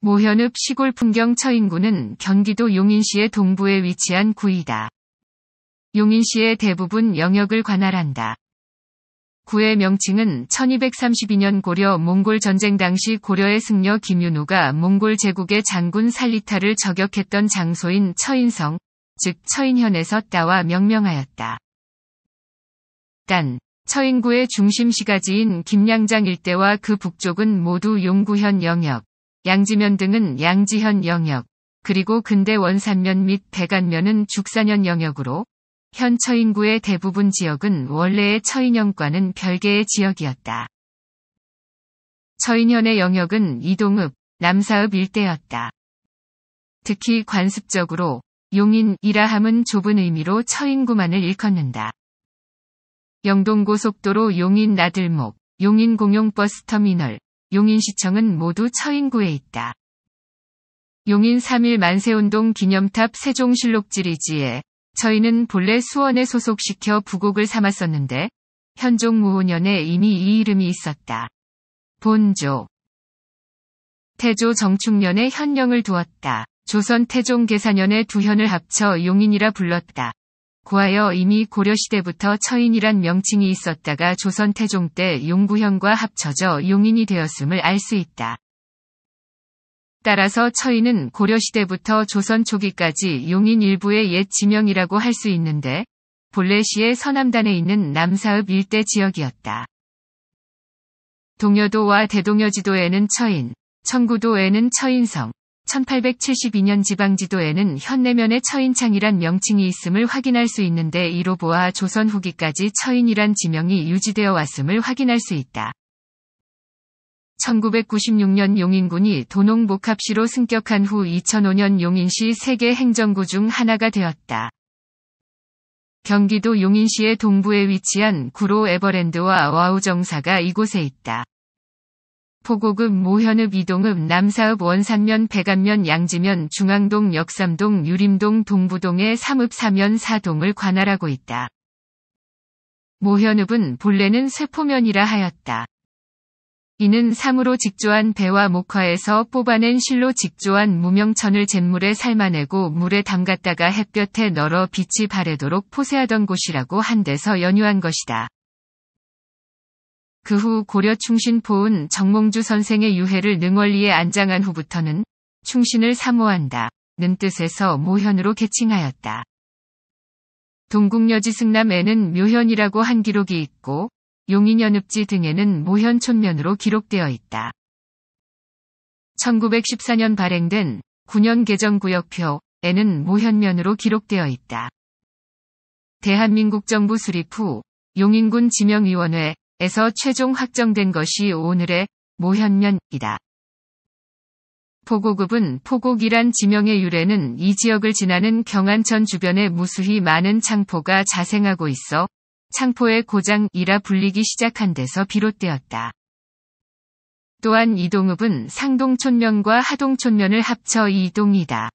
모현읍 시골 풍경 처인구는 경기도 용인시의 동부에 위치한 구이다. 용인시의 대부분 영역을 관할한다. 구의 명칭은 1232년 고려 몽골 전쟁 당시 고려의 승려 김윤우가 몽골 제국의 장군 살리타를 저격했던 장소인 처인성, 즉 처인현에서 따와 명명하였다. 딴, 처인구의 중심시가지인 김양장 일대와 그 북쪽은 모두 용구현 영역, 양지면 등은 양지현 영역, 그리고 근대 원산면 및 대간면은 죽산현 영역으로 현 처인구의 대부분 지역은 원래의 처인형과는 별개의 지역이었다. 처인현의 영역은 이동읍, 남사읍 일대였다. 특히 관습적으로 용인이라 함은 좁은 의미로 처인구만을 일컫는다. 영동고속도로 용인 나들목, 용인 공용버스터미널, 용인시청은 모두 처인구에 있다. 용인 3일 만세운동 기념탑 세종실록지리지에 저희는 본래 수원에 소속시켜 부곡을 삼았었는데 현종 무호년에 이미 이 이름이 있었다. 본조 태조 정충년에 현령을 두었다. 조선 태종 계산년에 두 현을 합쳐 용인이라 불렀다. 고하여 이미 고려시대부터 처인이란 명칭이 있었다가 조선 태종 때용구형과 합쳐져 용인이 되었음을 알 수 있다. 따라서 처인은 고려시대부터 조선 초기까지 용인 일부의 옛 지명이라고 할 수 있는데 본래시의 서남단에 있는 남사읍 일대 지역이었다. 동여도와 대동여지도에는 처인, 청구도에는 처인성, 1872년 지방지도에는 현내면의 처인창이란 명칭이 있음을 확인할 수 있는데 이로 보아 조선 후기까지 처인이란 지명이 유지되어 왔음을 확인할 수 있다. 1996년 용인군이 도농복합시로 승격한 후 2005년 용인시 세계 행정구 중 하나가 되었다. 경기도 용인시의 동부에 위치한 구로 에버랜드와 와우정사가 이곳에 있다. 포곡읍 모현읍 이동읍 남사읍 원산면 백암면 양지면 중앙동 역삼동 유림동 동부동의 삼읍 사면 사동을 관할하고 있다. 모현읍은 본래는 세포면이라 하였다. 이는 삼으로 직조한 배와 목화에서 뽑아낸 실로 직조한 무명천을 잿물에 삶아내고 물에 담갔다가 햇볕에 널어 빛이 바래도록 포세하던 곳이라고 한데서 연유한 것이다. 그후 고려 충신 포은 정몽주 선생의 유해를 능월리에 안장한 후부터는 충신을 사모한다. 는 뜻에서 모현으로 개칭하였다. 동국여지 승남에는 묘현이라고 한 기록이 있고 용인연읍지 등에는 모현촌면으로 기록되어 있다. 1914년 발행된 9년 개정구역표에는 모현면으로 기록되어 있다. 대한민국 정부 수립 후 용인군 지명위원회 에서 최종 확정된 것이 오늘의 모현면이다. 포고읍은 포곡이란 지명의 유래는 이 지역을 지나는 경안천 주변에 무수히 많은 창포가 자생하고 있어 창포의 고장이라 불리기 시작한 데서 비롯되었다. 또한 이동읍은 상동촌면과 하동촌면을 합쳐 이동이다.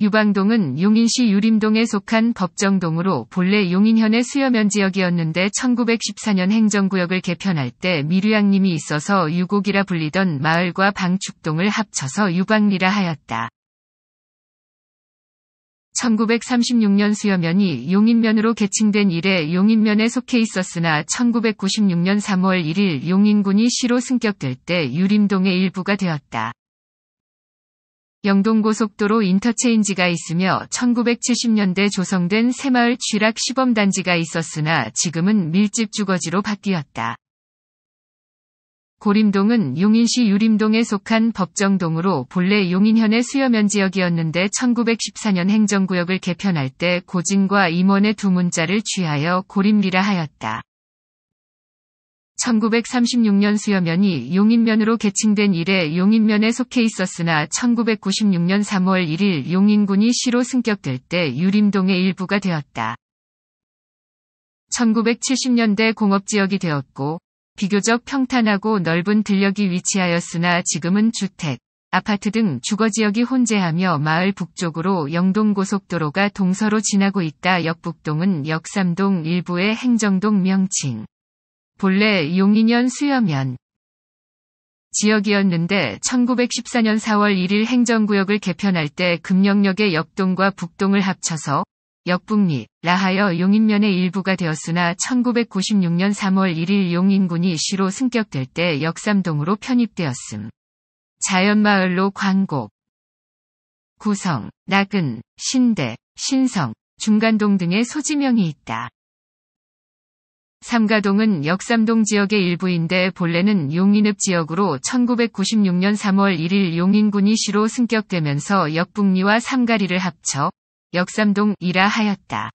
유방동은 용인시 유림동에 속한 법정동으로 본래 용인현의 수여면 지역이었는데 1914년 행정구역을 개편할 때 미류양님이 있어서 유곡이라 불리던 마을과 방축동을 합쳐서 유방리라 하였다. 1936년 수여면이 용인면으로 개칭된 이래 용인면에 속해 있었으나 1996년 3월 1일 용인군이 시로 승격될 때 유림동의 일부가 되었다. 영동고속도로 인터체인지가 있으며 1970년대 조성된 새마을 취락 시범단지가 있었으나 지금은 밀집 주거지로 바뀌었다. 고림동은 용인시 유림동에 속한 법정동으로 본래 용인현의 수여면 지역이었는데 1914년 행정구역을 개편할 때 고진과 임원의 두 문자를 취하여 고림리라 하였다. 1936년 수여면이 용인면으로 개칭된 이래 용인면에 속해 있었으나 1996년 3월 1일 용인군이 시로 승격될 때 유림동의 일부가 되었다. 1970년대 공업지역이 되었고 비교적 평탄하고 넓은 들녘이 위치하였으나 지금은 주택, 아파트 등 주거지역이 혼재하며 마을 북쪽으로 영동고속도로가 동서로 지나고 있다. 역북동은 역삼동 일부의 행정동 명칭. 본래 용인현 수여면 지역이었는데 1914년 4월 1일 행정구역을 개편할 때 금령역의 역동과 북동을 합쳐서 역북리라 하여 용인면의 일부가 되었으나 1996년 3월 1일 용인군이 시로 승격될 때 역삼동으로 편입되었음. 자연마을로 광곡, 구성, 낙은, 신대, 신성, 중간동 등의 소지명이 있다. 삼가동은 역삼동 지역의 일부인데 본래는 용인읍 지역으로 1996년 3월 1일 용인군이 시로 승격되면서 역북리와 삼가리를 합쳐 역삼동이라 하였다.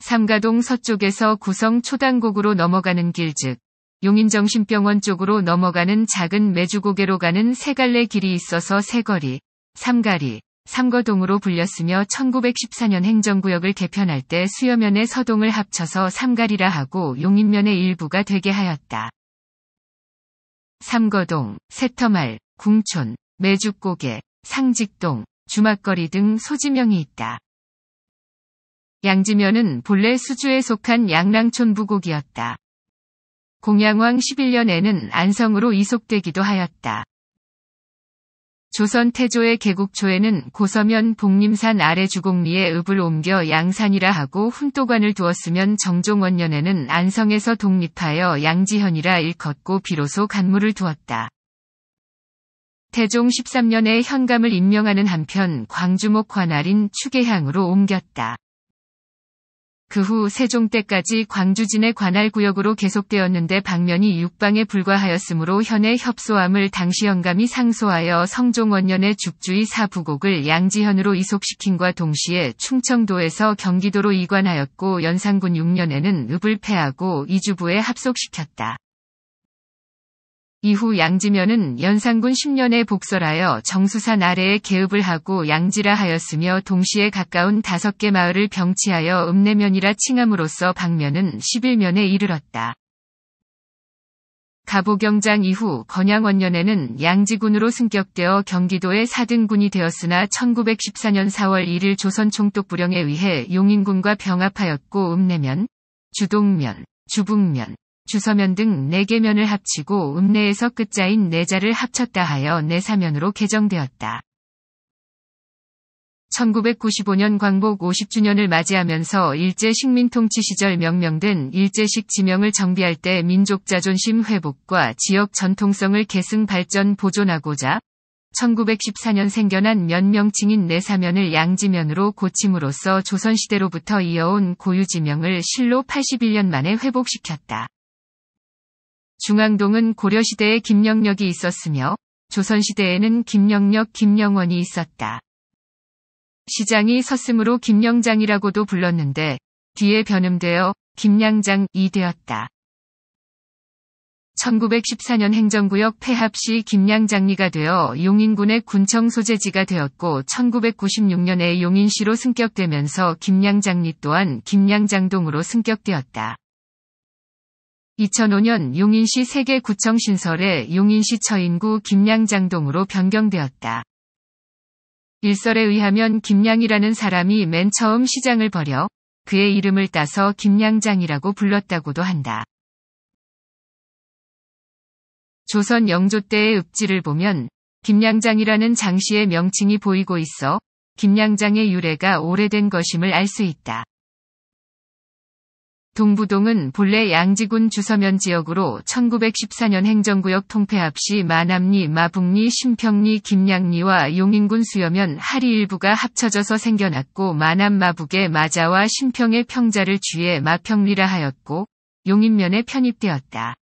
삼가동 서쪽에서 구성 초당곡으로 넘어가는 길 즉 용인정신병원 쪽으로 넘어가는 작은 매주고개로 가는 세 갈래 길이 있어서 세거리, 삼가리, 삼거동으로 불렸으며 1914년 행정구역을 개편할 때 수여면의 서동을 합쳐서 삼가리라 하고 용인면의 일부가 되게 하였다. 삼거동, 새터말, 궁촌, 매죽고개 상직동, 주막거리 등 소지명이 있다. 양지면은 본래 수주에 속한 양랑촌 부곡이었다. 공양왕 11년에는 안성으로 이속되기도 하였다. 조선 태조의 계곡초에는 고서면 복림산 아래 주곡리에 읍을 옮겨 양산이라 하고 훈도관을 두었으면 정종원년에는 안성에서 독립하여 양지현이라 일컫고 비로소 간무를 두었다. 태종 13년에 현감을 임명하는 한편 광주목 관할인 추계향으로 옮겼다. 그후 세종 때까지 광주진의 관할 구역으로 계속되었는데 방면이 육방에 불과하였으므로 현의 협소함을 당시 영감이 상소하여 성종원년의 죽주의 사부곡을 양지현으로 이속시킨과 동시에 충청도에서 경기도로 이관하였고 연산군 6년에는 읍을 패하고 이주부에 합속시켰다. 이후 양지면은 연산군 10년에 복설하여 정수산 아래에 개읍을 하고 양지라 하였으며 동시에 가까운 다섯 개 마을을 병치하여 읍내면이라 칭함으로써 방면은 11면에 이르렀다. 가보경장 이후 건양원년에는 양지군으로 승격되어 경기도의 4등군이 되었으나 1914년 4월 1일 조선 총독부령에 의해 용인군과 병합하였고 읍내면, 주동면, 주북면, 주서면 등 4개면을 합치고 읍내에서 끝자인 4자를 합쳤다 하여 내사면으로 네 개정되었다. 1995년 광복 50주년을 맞이하면서 일제 식민통치 시절 명명된 일제식 지명을 정비할 때 민족 자존심 회복과 지역 전통성을 계승 발전 보존하고자 1914년 생겨난 면명칭인 내사면을 양지면으로 고침으로써 조선시대로부터 이어온 고유지명을 실로 81년 만에 회복시켰다. 중앙동은 고려시대에 김영력이 있었으며 조선시대에는 김영력 김영원이 있었다. 시장이 섰으므로 김영장이라고도 불렀는데 뒤에 변음되어 김양장이 되었다. 1914년 행정구역 폐합 시 김양장리가 되어 용인군의 군청 소재지가 되었고 1996년에 용인시로 승격되면서 김양장리 또한 김양장동으로 승격되었다. 2005년 용인시 세계구청 신설에 용인시 처인구 김양장동으로 변경되었다. 일설에 의하면 김양이라는 사람이 맨 처음 시장을 벌여 그의 이름을 따서 김양장이라고 불렀다고도 한다. 조선 영조 때의 읍지를 보면 김양장이라는 장시의 명칭이 보이고 있어 김양장의 유래가 오래된 것임을 알 수 있다. 동부동은 본래 양지군 주서면 지역으로 1914년 행정구역 통폐합 시 마남리, 마북리, 심평리, 김양리와 용인군 수여면 하리 일부가 합쳐져서 생겨났고 마남 마북의 마자와 심평의 평자를 쥐에 마평리라 하였고 용인면에 편입되었다.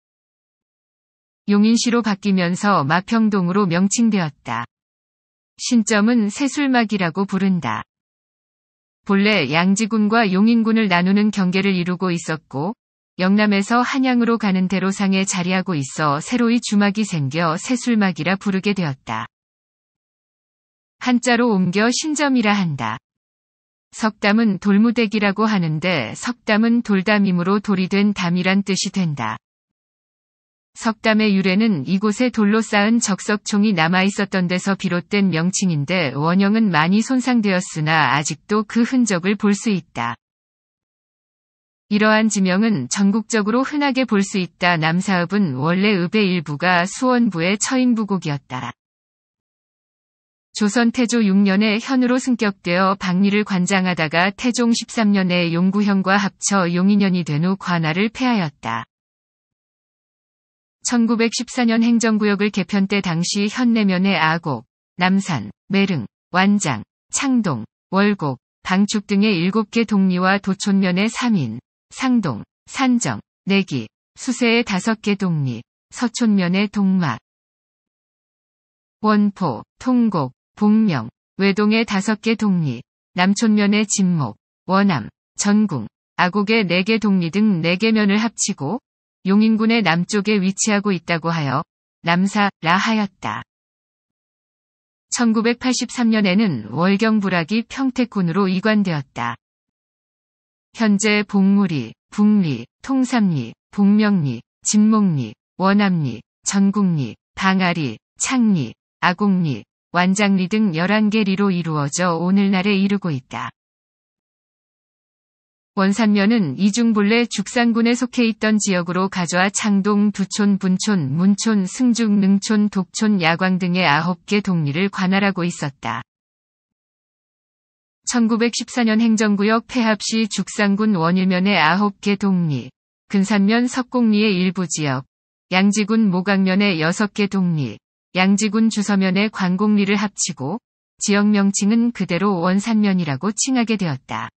용인시로 바뀌면서 마평동으로 명칭되었다. 신점은 세술막이라고 부른다. 본래 양지군과 용인군을 나누는 경계를 이루고 있었고 영남에서 한양으로 가는 대로상에 자리하고 있어 새로이 주막이 생겨 새술막이라 부르게 되었다. 한자로 옮겨 신점이라 한다. 석담은 돌무대기라고 하는데 석담은 돌담이므로 돌이 된 담이란 뜻이 된다. 석담의 유래는 이곳에 돌로 쌓은 적석총이 남아 있었던 데서 비롯된 명칭인데 원형은 많이 손상되었으나 아직도 그 흔적을 볼 수 있다. 이러한 지명은 전국적으로 흔하게 볼 수 있다. 남사읍은 원래 읍의 일부가 수원부의 처인부곡이었다. 조선 태조 6년에 현으로 승격되어 박리를 관장하다가 태종 13년에 용구현과 합쳐 용인현이 된 후 관할을 폐하였다. 1914년 행정구역을 개편 때 당시 현내면의 아곡, 남산, 매릉, 완장, 창동, 월곡, 방축 등의 7개 동리와 도촌면의 3인, 상동, 산정, 내기, 수세의 5개 동리, 서촌면의 동막, 원포, 통곡, 복명, 외동의 5개 동리, 남촌면의 진목, 원암, 전궁, 아곡의 4개 동리 등 4개 면을 합치고 용인군의 남쪽에 위치하고 있다고 하여 남사라 하였다. 1983년에는 월경 부락이 평택군으로 이관되었다. 현재 복무리 북리, 통삼리, 북명리 진목리, 원암리, 전국리, 방아리, 창리, 아곡리, 완장리 등 11개 리로 이루어져 오늘날에 이르고 있다. 원산면은 이중본래 죽산군에 속해 있던 지역으로 가져와 창동, 두촌, 분촌, 문촌, 승중, 능촌, 독촌, 야광 등의 9개 동리를 관할하고 있었다. 1914년 행정구역 폐합시 죽산군 원일면의 9개 동리, 근산면 석곡리의 일부 지역, 양지군 모강면의 6개 동리, 양지군 주서면의 광곡리를 합치고 지역 명칭은 그대로 원산면이라고 칭하게 되었다.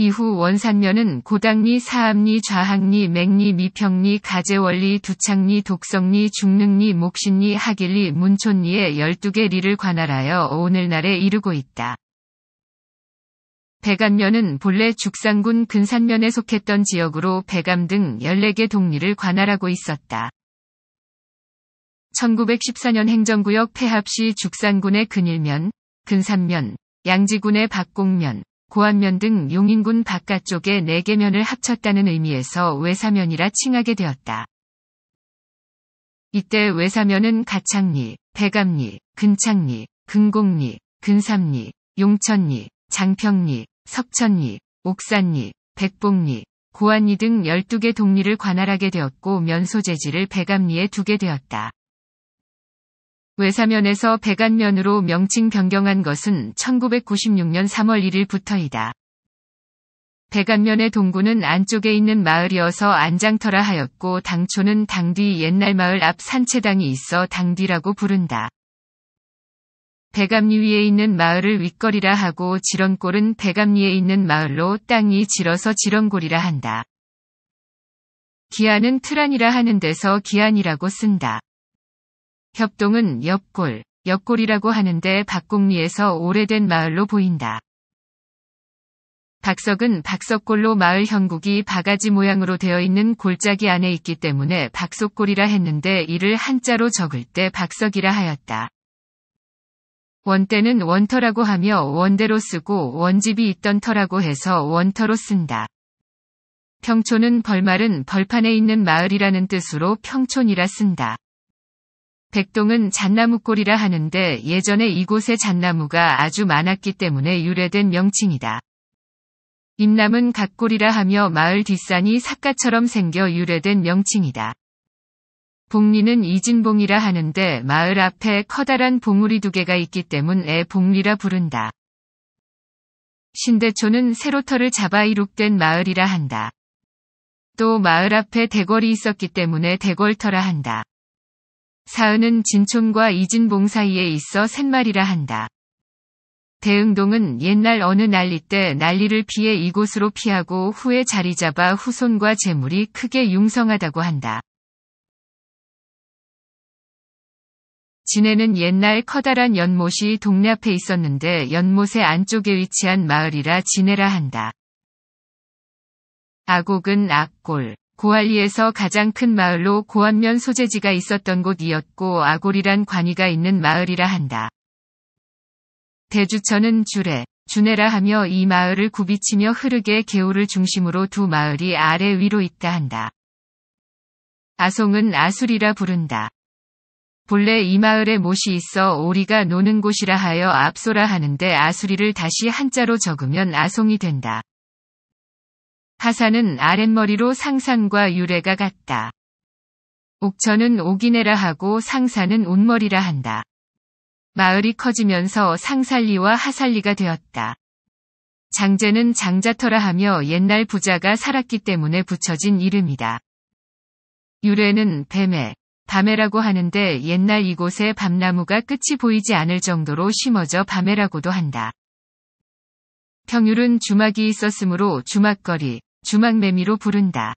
이후 원산면은 고당리, 사암리, 좌항리, 맹리, 미평리, 가재월리 두창리, 독성리, 중릉리, 목신리, 하길리, 문촌리의 12개 리를 관할하여 오늘날에 이르고 있다. 백암면은 본래 죽산군 근산면에 속했던 지역으로 백암 등 14개 동리를 관할하고 있었다. 1914년 행정구역 폐합시 죽산군의 근일면, 근산면, 양지군의 박곡면, 고안면 등 용인군 바깥쪽에 4개면을 합쳤다는 의미에서 외사면이라 칭하게 되었다. 이때 외사면은 가창리, 백암리 근창리, 근곡리, 근삼리, 용천리, 장평리, 석천리, 옥산리, 백봉리, 고안리 등 12개 동리를 관할하게 되었고 면소재지를 백암리에 두게 되었다. 외사면에서 배간면으로 명칭 변경한 것은 1996년 3월 1일부터이다. 배간면의 동구는 안쪽에 있는 마을이어서 안장터라 하였고 당초는 당뒤 옛날 마을 앞 산채당이 있어 당뒤라고 부른다. 배감리 위에 있는 마을을 윗거리라 하고 지렁골은 배감리에 있는 마을로 땅이 질어서 지렁골이라 한다. 기안은 트란이라 하는 데서 기안이라고 쓴다. 협동은 옆골, 옆골이라고 하는데 박곡리에서 오래된 마을로 보인다. 박석은 박석골로 마을 형국이 바가지 모양으로 되어 있는 골짜기 안에 있기 때문에 박석골이라 했는데 이를 한자로 적을 때 박석이라 하였다. 원대는 원터라고 하며 원대로 쓰고 원집이 있던 터라고 해서 원터로 쓴다. 평촌은 벌말은 벌판에 있는 마을이라는 뜻으로 평촌이라 쓴다. 백동은 잣나무골이라 하는데 예전에 이곳에 잣나무가 아주 많았기 때문에 유래된 명칭이다. 임남은 갓골이라 하며 마을 뒷산이 삿가처럼 생겨 유래된 명칭이다. 복리는 이진봉이라 하는데 마을 앞에 커다란 봉우리 두 개가 있기 때문에 복리라 부른다. 신대초는 세로터를 잡아 이룩된 마을이라 한다. 또 마을 앞에 대궐이 있었기 때문에 대궐터라 한다. 사은은 진촌과 이진봉 사이에 있어 샛말이라 한다. 대응동은 옛날 어느 난리 때 난리를 피해 이곳으로 피하고 후에 자리 잡아 후손과 재물이 크게 융성하다고 한다. 진해는 옛날 커다란 연못이 동네 앞에 있었는데 연못의 안쪽에 위치한 마을이라 진해라 한다. 아곡은 악골, 고할리에서 가장 큰 마을로 고안면 소재지가 있었던 곳이었고 아골이란 관위가 있는 마을이라 한다. 대주천은 주레주네라 하며 이 마을을 굽이치며 흐르게 개울을 중심으로 두 마을이 아래 위로 있다 한다. 아송은 아술이라 부른다. 본래 이 마을에 못이 있어 오리가 노는 곳이라 하여 압소라 하는데 아수리를 다시 한자로 적으면 아송이 된다. 하사는 아랫머리로 상산과 유래가 같다. 옥천은 옥이내라 하고 상산은 온머리라 한다. 마을이 커지면서 상산리와 하산리가 되었다. 장제는 장자터라 하며 옛날 부자가 살았기 때문에 붙여진 이름이다. 유래는 뱀에, 밤에라고 하는데 옛날 이곳에 밤나무가 끝이 보이지 않을 정도로 심어져 밤에라고도 한다. 평율은 주막이 있었으므로 주막거리, 주막매미로 부른다.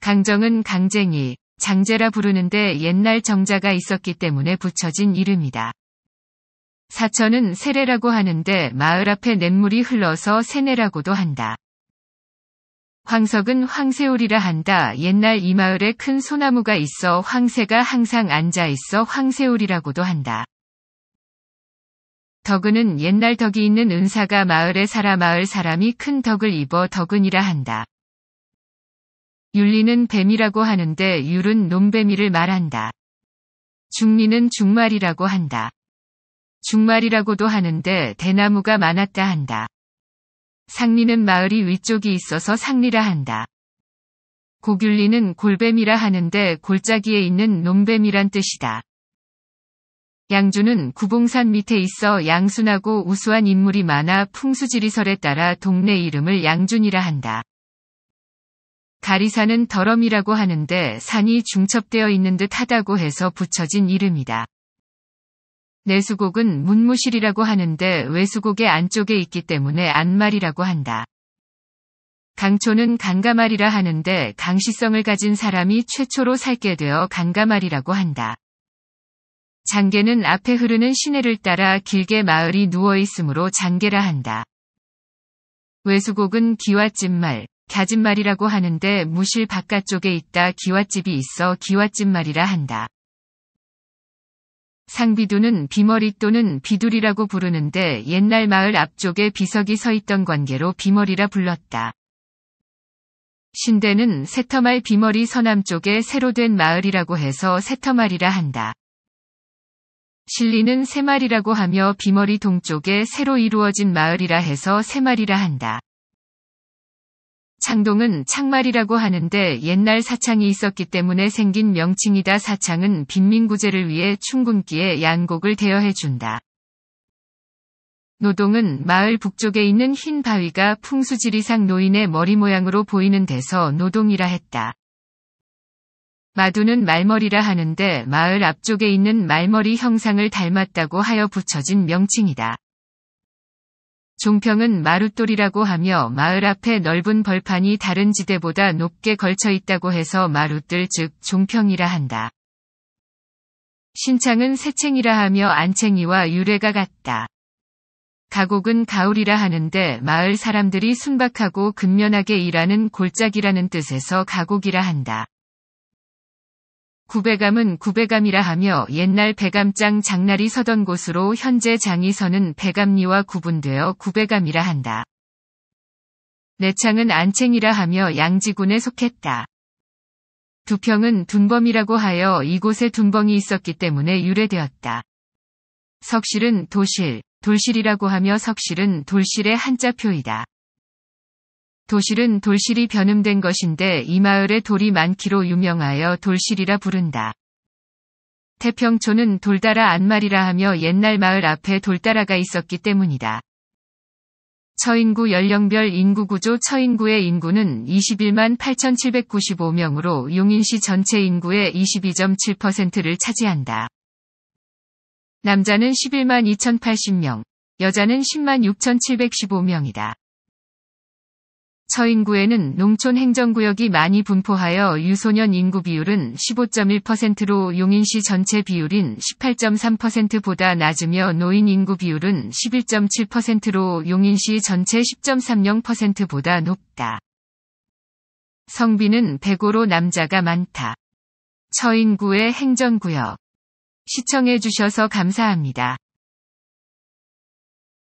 강정은 강쟁이, 장제라 부르는데 옛날 정자가 있었기 때문에 붙여진 이름이다. 사천은 세례라고 하는데 마을 앞에 냇물이 흘러서 세내라고도 한다. 황석은 황새울이라 한다. 옛날 이 마을에 큰 소나무가 있어 황새가 항상 앉아 있어 황새울이라고도 한다. 덕은은 옛날 덕이 있는 은사가 마을에 살아 마을 사람이 큰 덕을 입어 덕은이라 한다. 윤리는 뱀이라고 하는데 율은 놈뱀이를 말한다. 중리는 중말이라고 한다. 중말이라고도 하는데 대나무가 많았다 한다. 상리는 마을이 위쪽이 있어서 상리라 한다. 고귤리는 골뱀이라 하는데 골짜기에 있는 놈뱀이란 뜻이다. 양주는 구봉산 밑에 있어 양순하고 우수한 인물이 많아 풍수지리설에 따라 동네 이름을 양준이라 한다. 가리산은 더럼이라고 하는데 산이 중첩되어 있는 듯 하다고 해서 붙여진 이름이다. 내수곡은 문무실이라고 하는데 외수곡의 안쪽에 있기 때문에 안말이라고 한다. 강초는 강가말이라 하는데 강시성을 가진 사람이 최초로 살게 되어 강가말이라고 한다. 장계는 앞에 흐르는 시내를 따라 길게 마을이 누워 있으므로 장계라 한다. 외수곡은 기와집말, 가집말이라고 하는데 무실 바깥쪽에 있다 기와집이 있어 기와집말이라 한다. 상비두는 비머리 또는 비둘이라고 부르는데 옛날 마을 앞쪽에 비석이 서 있던 관계로 비머리라 불렀다. 신대는 세터말 비머리 서남쪽에 새로 된 마을이라고 해서 세터말이라 한다. 실리는 새마리라고 하며 비머리 동쪽에 새로 이루어진 마을이라 해서 새마리라 한다. 창동은 창말이라고 하는데 옛날 사창이 있었기 때문에 생긴 명칭이다. 사창은 빈민구제를 위해 충군기에 양곡을 대여해 준다. 노동은 마을 북쪽에 있는 흰 바위가 풍수지리상 노인의 머리 모양으로 보이는 데서 노동이라 했다. 마두는 말머리라 하는데 마을 앞쪽에 있는 말머리 형상을 닮았다고 하여 붙여진 명칭이다. 종평은 마루돌이라고 하며 마을 앞에 넓은 벌판이 다른 지대보다 높게 걸쳐 있다고 해서 마루뜰 즉 종평이라 한다. 신창은 새챙이라 하며 안챙이와 유래가 같다. 가곡은 가을이라 하는데 마을 사람들이 순박하고 근면하게 일하는 골짜기라는 뜻에서 가곡이라 한다. 구배감은 구배감이라 하며 옛날 배감장 장날이 서던 곳으로 현재 장이서는 배감리와 구분되어 구배감이라 한다. 내창은 안챙이라 하며 양지군에 속했다. 두평은 둔범이라고 하여 이곳에 둔범이 있었기 때문에 유래되었다. 석실은 도실, 돌실이라고 하며 석실은 돌실의 한자표이다. 도실은 돌실이 변음된 것인데 이마을에 돌이 많기로 유명하여 돌실이라 부른다. 태평촌은 돌다라 안말이라 하며 옛날 마을 앞에 돌다라가 있었기 때문이다. 처인구 연령별 인구구조 처인구의 인구는 21만 8,795명으로 용인시 전체 인구의 22.7%를 차지한다. 남자는 11만 2,080명, 여자는 10만 6,715명이다. 서인구에는 농촌 행정구역이 많이 분포하여 유소년 인구 비율은 15.1%로 용인시 전체 비율인 18.3%보다 낮으며 노인 인구 비율은 11.7%로 용인시 전체 10.30%보다 높다. 성비는 105로 남자가 많다. 서인구의 행정구역. 시청해주셔서 감사합니다.